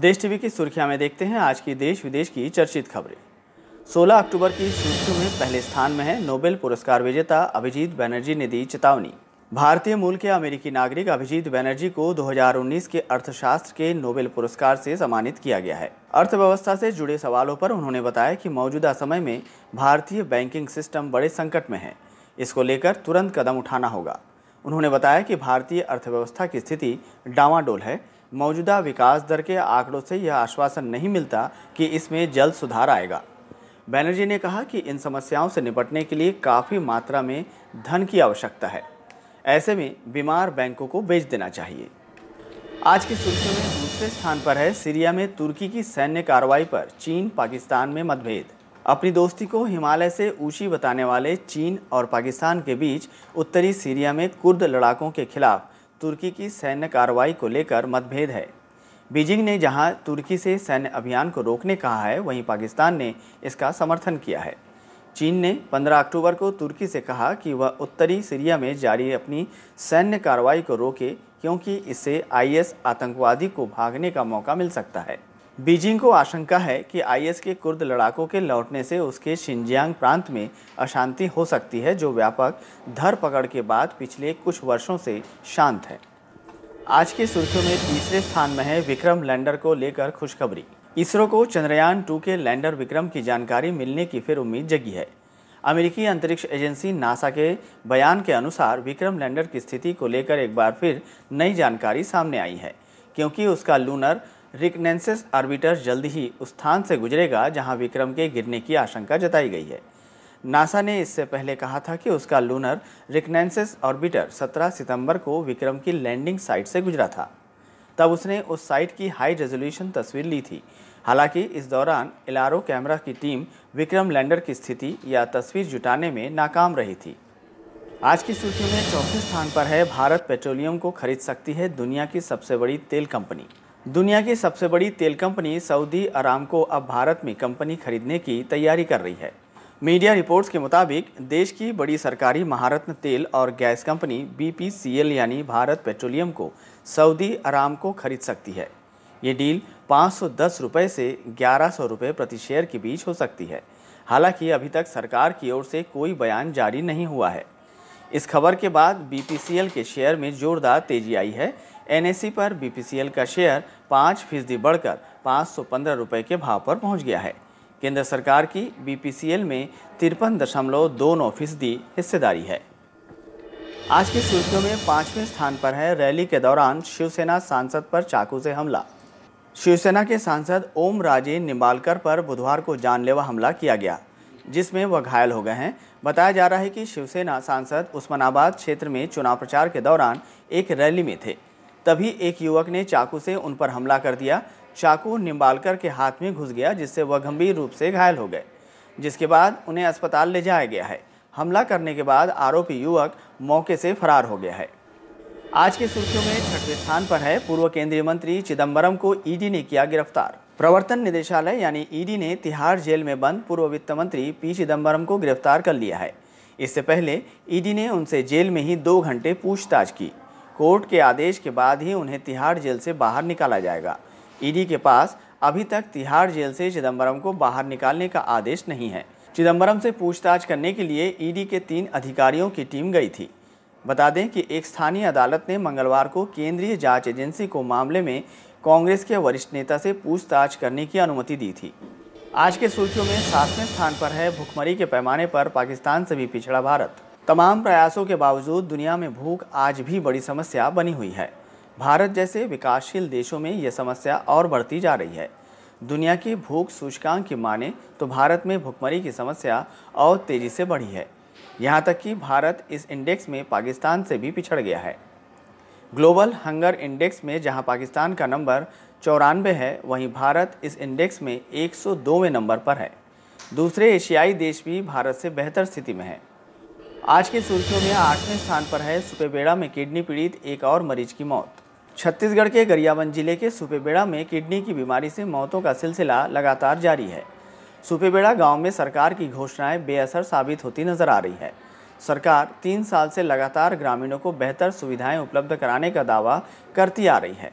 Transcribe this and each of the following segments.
देश टीवी की सुर्खियां में देखते हैं आज की देश विदेश की चर्चित खबरें 16 अक्टूबर की सुर्खियों में पहले स्थान में है नोबेल पुरस्कार विजेता अभिजीत बैनर्जी ने दी चेतावनी भारतीय मूल के अमेरिकी नागरिक अभिजीत बैनर्जी को 2019 के अर्थशास्त्र के नोबेल पुरस्कार से सम्मानित किया गया है अर्थव्यवस्था से जुड़े सवालों पर उन्होंने बताया कि मौजूदा समय में भारतीय बैंकिंग सिस्टम बड़े संकट में है इसको लेकर तुरंत कदम उठाना होगा उन्होंने बताया कि भारतीय अर्थव्यवस्था की स्थिति डावाडोल है मौजूदा विकास दर के आंकड़ों से यह आश्वासन नहीं मिलता कि इसमें जल्द सुधार आएगा बैनर्जी ने कहा कि इन समस्याओं से निपटने के लिए काफ़ी मात्रा में धन की आवश्यकता है ऐसे में बीमार बैंकों को बेच देना चाहिए आज की सुर्खियों में दूसरे स्थान पर है सीरिया में तुर्की की सैन्य कार्रवाई पर चीन पाकिस्तान में मतभेद अपनी दोस्ती को हिमालय से ऊंची बताने वाले चीन और पाकिस्तान के बीच उत्तरी सीरिया में कुर्द लड़ाकों के खिलाफ तुर्की की सैन्य कार्रवाई को लेकर मतभेद है बीजिंग ने जहां तुर्की से सैन्य अभियान को रोकने कहा है वहीं पाकिस्तान ने इसका समर्थन किया है चीन ने 15 अक्टूबर को तुर्की से कहा कि वह उत्तरी सीरिया में जारी अपनी सैन्य कार्रवाई को रोके क्योंकि इससे आईएस आतंकवादी को भागने का मौका मिल सकता है बीजिंग को आशंका है कि आईएस के कुर्द लड़ाकों के लौटने से उसके शिंजियांग प्रांत में अशांति हो सकती है जो व्यापक धर पकड़ के बाद पिछले कुछ वर्षों से शांत है आज की सुर्खियों में तीसरे स्थान में है विक्रम लैंडर को लेकर खुशखबरी इसरो को चंद्रयान टू के लैंडर विक्रम की जानकारी मिलने की फिर उम्मीद जगी है अमेरिकी अंतरिक्ष एजेंसी नासा के बयान के अनुसार विक्रम लैंडर की स्थिति को लेकर एक बार फिर नई जानकारी सामने आई है क्योंकि उसका लूनर रिकनेंसिस आर्बिटर जल्द ही उस स्थान से गुजरेगा जहां विक्रम के गिरने की आशंका जताई गई है नासा ने इससे पहले कहा था कि उसका लूनर रिकनेंसिस ऑर्बिटर 17 सितंबर को विक्रम की लैंडिंग साइट से गुजरा था तब उसने उस साइट की हाई रेजोल्यूशन तस्वीर ली थी हालांकि इस दौरान एलारो कैमरा की टीम विक्रम लैंडर की स्थिति या तस्वीर जुटाने में नाकाम रही थी आज की सूची में चौथे स्थान पर है भारत पेट्रोलियम को खरीद सकती है दुनिया की सबसे बड़ी तेल कंपनी दुनिया की सबसे बड़ी तेल कंपनी सऊदी अरामको अब भारत में कंपनी खरीदने की तैयारी कर रही है मीडिया रिपोर्ट्स के मुताबिक देश की बड़ी सरकारी महारत्न तेल और गैस कंपनी बीपीसीएल यानी भारत पेट्रोलियम को सऊदी अरामको खरीद सकती है ये डील पाँच रुपए से ग्यारह सौ रुपये प्रति शेयर के बीच हो सकती है हालांकि अभी तक सरकार की ओर से कोई बयान जारी नहीं हुआ है इस खबर के बाद बीपीसीएल के शेयर में जोरदार तेजी आई है एनएसी पर बीपीसीएल का शेयर पाँच फीसदी बढ़कर पाँच सौ पंद्रह रुपये के भाव पर पहुंच गया है केंद्र सरकार की बीपीसीएल में तिरपन दशमलव दो नौ फीसदी हिस्सेदारी है आज की सुर्खियों में पांचवें स्थान पर है रैली के दौरान शिवसेना सांसद पर चाकू से हमला शिवसेना के सांसद ओम राजे निम्बालकर पर बुधवार को जानलेवा हमला किया गया जिसमें वह घायल हो गए हैं बताया जा रहा है कि शिवसेना सांसद उस्मानाबाद क्षेत्र में चुनाव प्रचार के दौरान एक रैली में थे तभी एक युवक ने चाकू से उन पर हमला कर दिया चाकू निम्बालकर के हाथ में घुस गया जिससे वह गंभीर रूप से घायल हो गए जिसके बाद उन्हें अस्पताल ले जाया गया है हमला करने के बाद आरोपी युवक मौके से फरार हो गया है आज की सुर्खियों में छठवें स्थान पर है पूर्व केंद्रीय मंत्री चिदम्बरम को ईडी ने किया गिरफ्तार प्रवर्तन निदेशालय यानी ईडी ने तिहाड़ जेल में बंद पूर्व वित्त मंत्री पी चिदम्बरम को गिरफ्तार कर लिया है इससे पहले ईडी ने उनसे जेल में ही दो घंटे पूछताछ की कोर्ट के आदेश के बाद ही उन्हें तिहाड़ जेल से बाहर निकाला जाएगा ईडी के पास अभी तक तिहाड़ जेल से चिदम्बरम को बाहर निकालने का आदेश नहीं है चिदम्बरम से पूछताछ करने के लिए ईडी के तीन अधिकारियों की टीम गई थी बता दें कि एक स्थानीय अदालत ने मंगलवार को केंद्रीय जांच एजेंसी को मामले में कांग्रेस के वरिष्ठ नेता से पूछताछ करने की अनुमति दी थी आज के सुर्खियों में सातवें स्थान पर है भुखमरी के पैमाने पर पाकिस्तान से भी पिछड़ा भारत तमाम प्रयासों के बावजूद दुनिया में भूख आज भी बड़ी समस्या बनी हुई है भारत जैसे विकासशील देशों में यह समस्या और बढ़ती जा रही है दुनिया की भूख सूचकांक की माने तो भारत में भुखमरी की समस्या और तेज़ी से बढ़ी है यहाँ तक कि भारत इस इंडेक्स में पाकिस्तान से भी पिछड़ गया है ग्लोबल हंगर इंडेक्स में जहाँ पाकिस्तान का नंबर चौरानवे है वहीं भारत इस इंडेक्स में एक नंबर पर है दूसरे एशियाई देश भी भारत से बेहतर स्थिति में हैं आज की सुर्खियों में आठवें स्थान पर है सुपेबेड़ा में किडनी पीड़ित एक और मरीज की मौत छत्तीसगढ़ के गरियाबंद जिले के सुपेबेड़ा में किडनी की बीमारी से मौतों का सिलसिला लगातार जारी है सुपेबेड़ा गांव में सरकार की घोषणाएं बेअसर साबित होती नजर आ रही है सरकार तीन साल से लगातार ग्रामीणों को बेहतर सुविधाएं उपलब्ध कराने का दावा करती आ रही है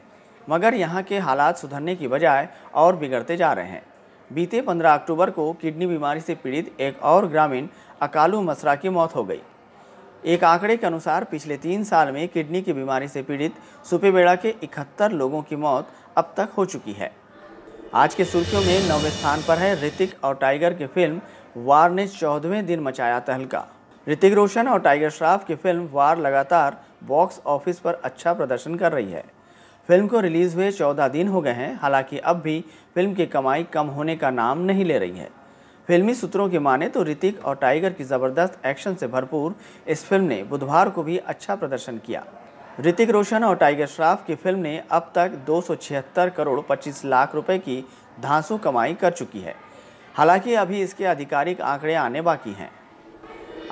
मगर यहाँ के हालात सुधरने की बजाय और बिगड़ते जा रहे हैं बीते 15 अक्टूबर को किडनी बीमारी से पीड़ित एक और ग्रामीण अकालू मसरा की मौत हो गई एक आंकड़े के अनुसार पिछले तीन साल में किडनी की बीमारी से पीड़ित सुपेबेड़ा के इकहत्तर लोगों की मौत अब तक हो चुकी है आज के सुर्खियों में नौवे स्थान पर है ऋतिक और टाइगर की फिल्म वार ने चौदहवें दिन मचाया तहलका ऋतिक रोशन और टाइगर श्राफ की फिल्म वार लगातार बॉक्स ऑफिस पर अच्छा प्रदर्शन कर रही है फिल्म को रिलीज़ हुए चौदह दिन हो गए हैं हालांकि अब भी फिल्म की कमाई कम होने का नाम नहीं ले रही है फिल्मी सूत्रों की माने तो ऋतिक और टाइगर की ज़बरदस्त एक्शन से भरपूर इस फिल्म ने बुधवार को भी अच्छा प्रदर्शन किया ऋतिक रोशन और टाइगर श्राफ की फिल्म ने अब तक दो करोड़ पच्चीस लाख रुपए की धांसू कमाई कर चुकी है हालांकि अभी इसके आधिकारिक आंकड़े आने बाकी हैं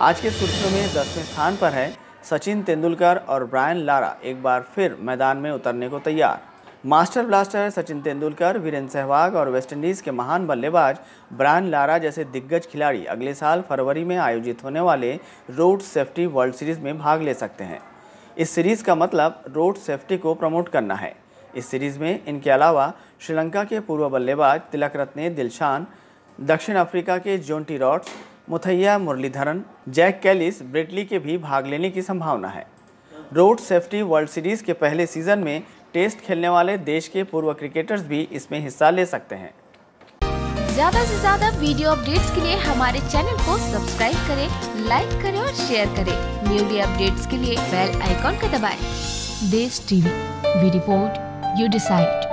आज के सूत्रों में दसवें स्थान पर है सचिन तेंदुलकर और ब्रायन लारा एक बार फिर मैदान में उतरने को तैयार मास्टर ब्लास्टर सचिन तेंदुलकर वीरेंद्र सहवाग और वेस्टइंडीज़ के महान बल्लेबाज ब्रायन लारा जैसे दिग्गज खिलाड़ी अगले साल फरवरी में आयोजित होने वाले रोड सेफ्टी वर्ल्ड सीरीज़ में भाग ले सकते हैं इस सीरीज़ का मतलब रोड सेफ्टी को प्रमोट करना है इस सीरीज़ में इनके अलावा श्रीलंका के पूर्व बल्लेबाज तिलक रत्ने दिलशान दक्षिण अफ्रीका के Jonty Rhodes Muttiah Muralitharan Jacques Kallis Brett Lee के भी भाग लेने की संभावना है रोड सेफ्टी वर्ल्ड सीरीज़ के पहले सीजन में टेस्ट खेलने वाले देश के पूर्व क्रिकेटर्स भी इसमें हिस्सा ले सकते हैं ज्यादा से ज्यादा वीडियो अपडेट्स के लिए हमारे चैनल को सब्सक्राइब करें, लाइक करें और शेयर करें। डी अपडेट्स के लिए बेल आइकॉन का दबाएं। देश टीवी, रिपोर्ट यू डिसाइड